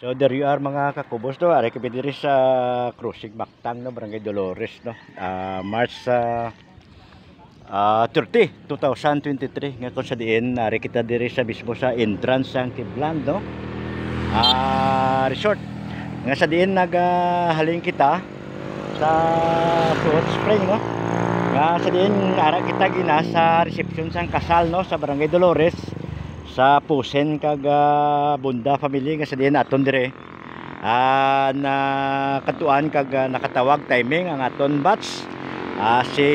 So there you are mga kakubos no, recommended rin sa Cruising Baktang no, Barangay Dolores no. Uh, March sa uh, uh, 30, 2023 nga kon sa diin uh, kita diri sa mismo sa entrance ang Kiblan no. Uh, resort. Nga sa diin nagahaling uh, kita sa Suot Spring no. Nga sa diin ara kita gina sa reception sang kasal no sa Barangay Dolores sa pusen kag bunda family nga sa diyan aton dire uh, ah, na katuan kag nakatawag timing ang aton batch uh, si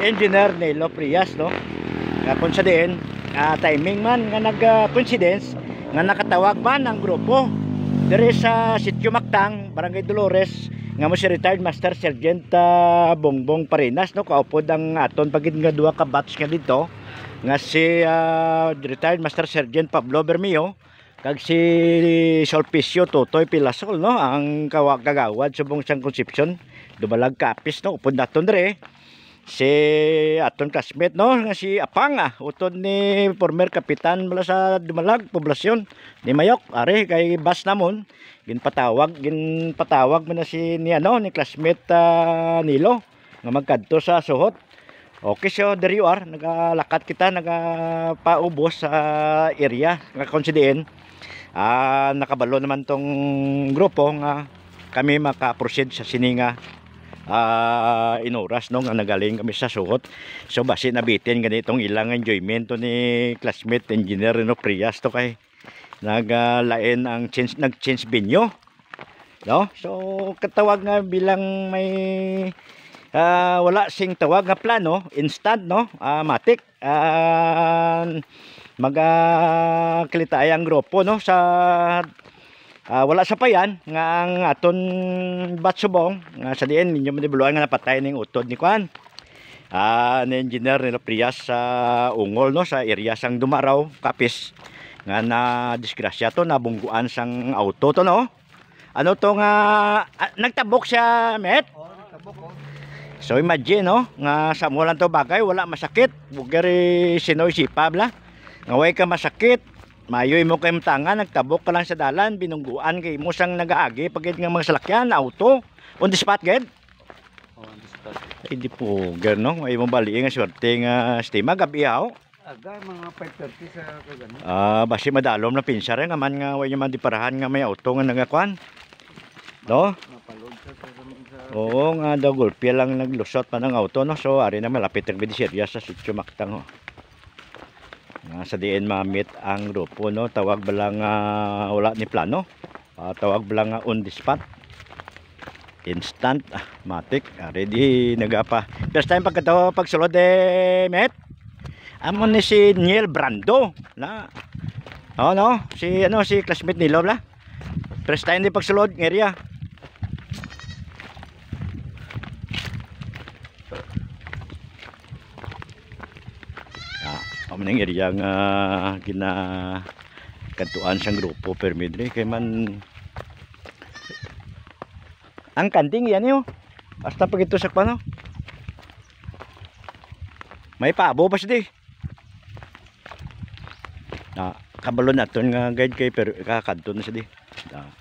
engineer Nilo Prias no kun sa diyan uh, timing man nga nag coincidence nga nakatawag man ang grupo dire sa Sitio Maktang Barangay Dolores nga mo si retired master sergeant uh, Bongbong Parinas no kaupod ang aton pagid nga duha ka batch nga dito nga si uh, retired master sergeant Pablo Bermio kag si Solpicio Totoy Pilasol no ang kagawad subong siyang Concepcion dumalag kapis no upod naton dire si aton classmate no nga si Apang ah utod ni former kapitan mula sa Dumalag poblasyon ni Mayok ari kay bas namon ginpatawag ginpatawag man na si ni ano ni classmate uh, Nilo nga magkadto sa suhot okay so there you are nagalakat kita nagapaubos sa area nga konsidiin ah nakabalo naman tong grupo nga kami maka-proceed sa sininga uh, ah, inoras no nga nagaling kami sa suhot so basi nabitin ganitong ilang enjoyment ni classmate engineer no Prias to kay naglain uh, ang change nag change binyo no so katawag nga bilang may uh, wala sing tawag nga plano instant no uh, matik uh, magkalitay uh, ang grupo no sa uh, wala sa payan nga ang aton batsubong nga sa diin ninyo madibuluan nga napatay ning utod ni Kwan uh, ni engineer nila Prias sa Ungol no sa area sang Dumaraw Kapis nga na disgrasya to nabungguan sang auto to no ano to nga uh, nagtabok siya met oh, nagtabok, oh. So imagine no nga sa mulan to bagay wala masakit bugari sinoy si Pablo. nga way ka masakit Mayoy mo kayong tanga, nagtabok ka lang sa dalan, binungguan kay mo siyang nagaagi, pagkit nga mga salakyan, auto, on the spot, ged? Oh, on the spot. Hindi eh, po, gano, ay mo nga swerte nga uh, stima, gabi ako. Ah, oh. Aga, mga 5.30 sa kagano. Ah, uh, basi madalom na pinsa rin, naman nga, way naman diparahan nga may auto nga nagakuan. No? Mapalog sa sa... Oo nga daw, gulpia lang naglusot pa ng auto, no? So, ari na malapit ang bidisirya sa sutsumaktang, ho. Oh. Nasa diin mamit ang grupo no. Tawag balang uh, wala ni plano. Uh, tawag balang uh, on the spot. Instant ah, matik. Ah, ready nagapa. First time pagkatawa pagsulod de eh, met. Amo ni si Neil Brando na. Oh no, si ano si classmate ni Lola. First time ni pagsulod ng area. man ang area nga uh, gina kantuan siyang grupo permidre kay man ang kanting yan yun eh, hasta oh. pag ito sakpa no oh. may paabo pa siya di eh. na kabalo na ito nga guide kay pero kakanto na siya di eh. na